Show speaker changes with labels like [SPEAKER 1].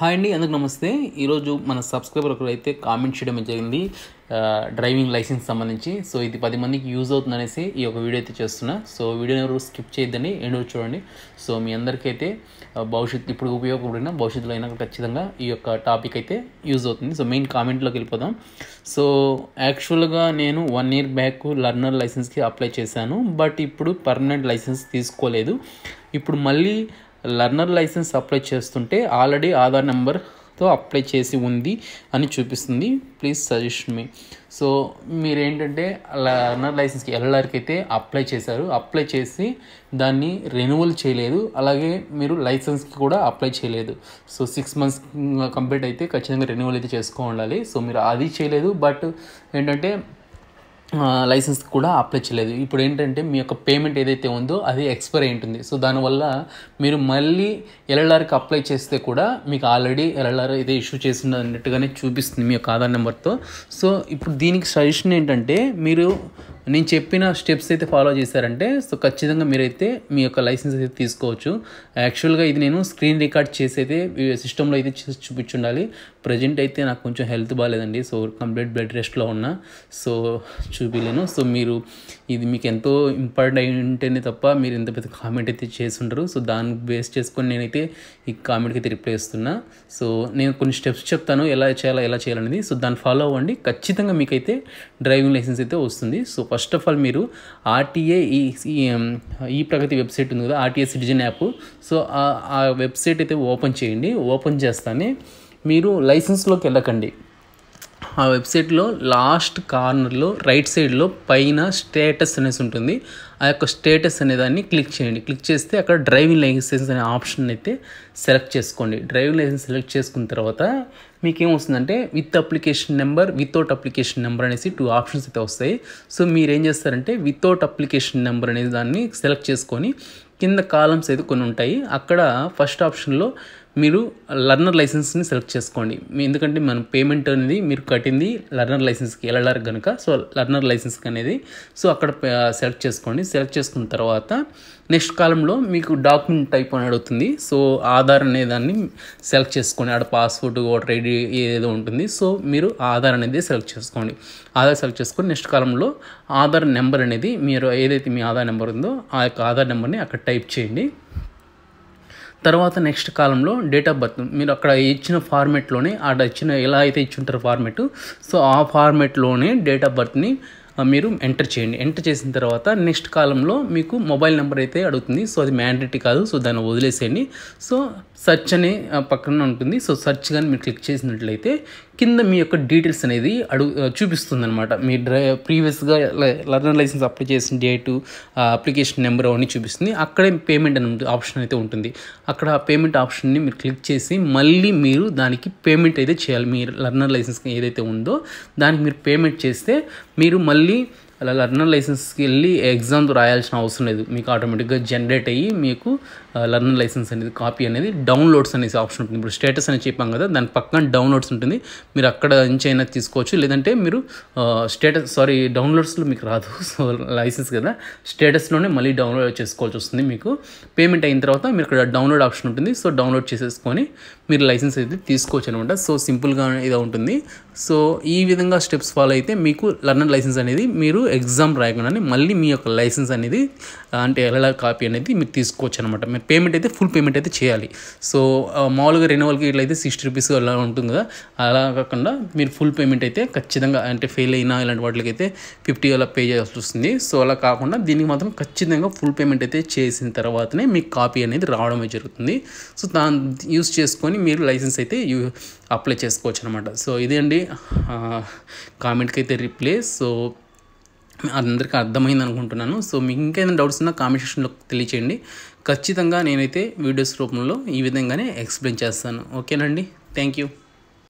[SPEAKER 1] hi అండి అందుకు నమస్తే ఈరోజు మన సబ్స్క్రైబర్ ఒకరు అయితే కామెంట్ చేయడం జరిగింది డ్రైవింగ్ లైసెన్స్ సంబంధించి సో ఇది పది మందికి యూజ్ అవుతుందనేసి ఈ ఒక వీడియో అయితే చేస్తున్నా సో వీడియో ఎవరు స్కిప్ చేయొద్దని ఎండ్ చూడండి సో మీ అందరికైతే భవిష్యత్తు ఇప్పుడు ఉపయోగపడిన భవిష్యత్తులో అయినా ఖచ్చితంగా ఈ యొక్క టాపిక్ అయితే యూజ్ అవుతుంది సో మెయిన్ కామెంట్లోకి వెళ్ళిపోదాం సో యాక్చువల్గా నేను వన్ ఇయర్ బ్యాక్ లర్నర్ లైసెన్స్కి అప్లై చేశాను బట్ ఇప్పుడు పర్మనెంట్ లైసెన్స్ తీసుకోలేదు ఇప్పుడు మళ్ళీ లర్నర్ లైసెన్స్ అప్లై చేస్తుంటే ఆల్రెడీ ఆధార్ నెంబర్తో అప్లై చేసి ఉంది అని చూపిస్తుంది ప్లీజ్ సజెషన్ మీ సో మీరు ఏంటంటే లర్నర్ లైసెన్స్కి ఎల్ఆర్కి అయితే అప్లై చేశారు అప్లై చేసి దాన్ని రెన్యువల్ చేయలేదు అలాగే మీరు లైసెన్స్కి కూడా అప్లై చేయలేదు సో సిక్స్ మంత్స్ కంప్లీట్ అయితే ఖచ్చితంగా రెన్యువల్ అయితే చేసుకో ఉండాలి సో మీరు అది చేయలేదు బట్ ఏంటంటే లైసెన్స్ కూడా అప్లై చేయలేదు ఇప్పుడు ఏంటంటే మీ యొక్క పేమెంట్ ఏదైతే ఉందో అది ఎక్స్పైర్ అయి ఉంటుంది సో దానివల్ల మీరు మళ్ళీ ఎల్ఎల్ఆర్కి అప్లై చేస్తే కూడా మీకు ఆల్రెడీ ఎల్ఎల్ఆర్ ఇదే ఇష్యూ చేసినట్టుగానే అన్నట్టుగానే చూపిస్తుంది మీ యొక్క ఆధార్ నెంబర్తో సో ఇప్పుడు దీనికి సజెషన్ ఏంటంటే మీరు నేను చెప్పిన స్టెప్స్ అయితే ఫాలో చేశారంటే సో ఖచ్చితంగా మీరైతే మీ యొక్క లైసెన్స్ అయితే తీసుకోవచ్చు యాక్చువల్గా ఇది నేను స్క్రీన్ రికార్డ్ చేసి అయితే సిస్టంలో అయితే చూపించుండాలి ప్రజెంట్ అయితే నాకు కొంచెం హెల్త్ బాగాలేదండి సో కంప్లీట్ బెడ్ రెస్ట్లో ఉన్నా సో చూపించలేను సో మీరు ఇది మీకు ఎంతో ఇంపార్టెంట్ అయి ఉంటేనే తప్ప మీరు ఇంత పెద్ద కామెంట్ అయితే చేస్తుంటారు సో దాన్ని బేస్ చేసుకొని నేనైతే ఈ కామెంట్కి అయితే రిప్లై ఇస్తున్నా సో నేను కొన్ని స్టెప్స్ చెప్తాను ఎలా చేయాలా ఎలా చేయాలనేది సో దాన్ని ఫాలో అవ్వండి ఖచ్చితంగా మీకైతే డ్రైవింగ్ లైసెన్స్ అయితే వస్తుంది so first first of all మీరు ఆర్టీఏ ఈ ఈ ప్రగతి వెబ్సైట్ ఉంది కదా ఆర్టీఏ సిటిజన్ యాప్ సో ఆ వెబ్సైట్ అయితే ఓపెన్ చేయండి ఓపెన్ చేస్తానే మీరు లైసెన్స్లోకి వెళ్ళకండి ఆ వెబ్సైట్లో లాస్ట్ కార్నర్లో రైట్ సైడ్లో పైన స్టేటస్ అనేసి ఉంటుంది ఆ యొక్క స్టేటస్ అనే దాన్ని క్లిక్ చేయండి క్లిక్ చేస్తే అక్కడ డ్రైవింగ్ లైసెన్స్ అనే ఆప్షన్ అయితే సెలెక్ట్ చేసుకోండి డ్రైవింగ్ లైసెన్స్ సెలెక్ట్ చేసుకున్న తర్వాత మీకు ఏమొస్తుందంటే with application number without application number అనేసి టూ ఆప్షన్స్ అయితే వస్తాయి సో మీరు ఏం చేస్తారంటే వితౌట్ అప్లికేషన్ నెంబర్ అనేది దాన్ని సెలెక్ట్ చేసుకొని కింద కాలమ్స్ అయితే కొన్ని ఉంటాయి అక్కడ ఫస్ట్ ఆప్షన్లో మీరు లర్నర్ లైసెన్స్ని సెలెక్ట్ చేసుకోండి ఎందుకంటే మనం పేమెంట్ అనేది మీరు కట్టింది లర్నర్ లైసెన్స్కి ఎల్ఎల్ఆర్ కనుక సో లర్నర్ లైసెన్స్కి అనేది సో అక్కడ సెలెక్ట్ చేసుకోండి సెలెక్ట్ చేసుకున్న తర్వాత నెక్స్ట్ కాలంలో మీకు డాక్యుమెంట్ టైప్ అని అడుగుతుంది సో ఆధార్ అనే దాన్ని సెలెక్ట్ చేసుకోండి ఆడ పాస్పోర్ట్ ఓటర్ ఐడి ఏదో ఉంటుంది సో మీరు ఆధార్ అనేది సెలెక్ట్ చేసుకోండి ఆధార్ సెలెక్ట్ చేసుకొని నెక్స్ట్ కాలంలో ఆధార్ నెంబర్ అనేది మీరు ఏదైతే మీ ఆధార్ నెంబర్ ఉందో ఆ యొక్క ఆధార్ నెంబర్ని అక్కడ టైప్ చేయండి తర్వాత నెక్స్ట్ కాలంలో డేట్ ఆఫ్ బర్త్ మీరు అక్కడ ఇచ్చిన ఫార్మెట్లోనే అక్కడ ఇచ్చిన ఎలా అయితే ఇచ్చి ఉంటారు ఫార్మెట్ సో ఆ ఫార్మెట్లోనే డేట్ ఆఫ్ బర్త్ని మీరు ఎంటర్ చేయండి ఎంటర్ చేసిన తర్వాత నెక్స్ట్ కాలంలో మీకు మొబైల్ నెంబర్ అయితే అడుగుతుంది సో అది మ్యాండేటరీ కాదు సో దాన్ని వదిలేసేయండి సో సెర్చ్ అనే పక్కన ఉంటుంది సో సెర్చ్ కానీ మీరు క్లిక్ చేసినట్లయితే కింద మీ యొక్క డీటెయిల్స్ అనేది అడుగు చూపిస్తుంది అనమాట మీ డ్రై ప్రీవియస్గా లర్నర్ లైసెన్స్ అప్లై చేసిన డేటు అప్లికేషన్ నెంబర్ అవన్నీ చూపిస్తుంది అక్కడే పేమెంట్ అనే ఆప్షన్ అయితే ఉంటుంది అక్కడ పేమెంట్ ఆప్షన్ని మీరు క్లిక్ చేసి మళ్ళీ మీరు దానికి పేమెంట్ అయితే చేయాలి మీరు లర్నర్ లైసెన్స్ ఏదైతే ఉందో దానికి మీరు పేమెంట్ చేస్తే మీరు మళ్ళీ only అలా లర్నర్ లైసెన్స్కి వెళ్ళి ఎగ్జామ్ రాయాల్సిన అవసరం లేదు మీకు ఆటోమేటిక్గా జనరేట్ అయ్యి మీకు లర్నర్ లైసెన్స్ అనేది కాపీ అనేది డౌన్లోడ్స్ అనేసి ఆప్షన్ ఉంటుంది ఇప్పుడు స్టేటస్ అని చెప్పాం కదా దాని పక్కన డౌన్లోడ్స్ ఉంటుంది మీరు అక్కడ నుంచి అయినా తీసుకోవచ్చు లేదంటే మీరు స్టేటస్ సారీ డౌన్లోడ్స్లో మీకు రాదు సో లైసెన్స్ కదా స్టేటస్లోనే మళ్ళీ డౌన్లోడ్ చేసుకోవాల్సి వస్తుంది మీకు పేమెంట్ అయిన తర్వాత మీరు ఇక్కడ డౌన్లోడ్ ఆప్షన్ ఉంటుంది సో డౌన్లోడ్ చేసేసుకొని మీరు లైసెన్స్ అయితే తీసుకోవచ్చు అనమాట సో సింపుల్గా ఇదే ఉంటుంది సో ఈ విధంగా స్టెప్స్ ఫాలో అయితే మీకు లర్నర్ లైసెన్స్ అనేది మీరు ఎగ్జామ్ రాయకుండానే మళ్ళీ మీ యొక్క లైసెన్స్ అనేది అంటే ఎల్ఎల్ఆర్ కాపీ అనేది మీరు తీసుకోవచ్చు అనమాట మీరు పేమెంట్ అయితే ఫుల్ పేమెంట్ అయితే చేయాలి సో మామూలుగా రెన్యువల్కి ఇట్లా అయితే సిక్స్టీ రూపీస్ అలా ఉంటుంది కదా అలా కాకుండా మీరు ఫుల్ పేమెంట్ అయితే ఖచ్చితంగా అంటే ఫెయిల్ అయినా ఇలాంటి వాటికి అయితే ఫిఫ్టీ అలా పే చేయాల్సి వస్తుంది సో అలా కాకుండా దీనికి మాత్రం ఖచ్చితంగా ఫుల్ పేమెంట్ అయితే చేసిన తర్వాతనే మీకు కాపీ అనేది రావడమే జరుగుతుంది సో దాన్ని యూస్ చేసుకొని మీరు లైసెన్స్ అయితే యూ అప్లై చేసుకోవచ్చు అనమాట సో ఇదే అండి కామెంట్కి అయితే రిప్లై సో అందరికీ అర్థమైంది అనుకుంటున్నాను సో మీకు ఇంకేదైనా డౌట్స్ ఉన్నా కామెంట్ సెక్షన్లో తెలియచేయండి ఖచ్చితంగా నేనైతే వీడియోస్ రూపంలో ఈ విధంగానే ఎక్స్ప్లెయిన్ చేస్తాను ఓకేనండి థ్యాంక్ యూ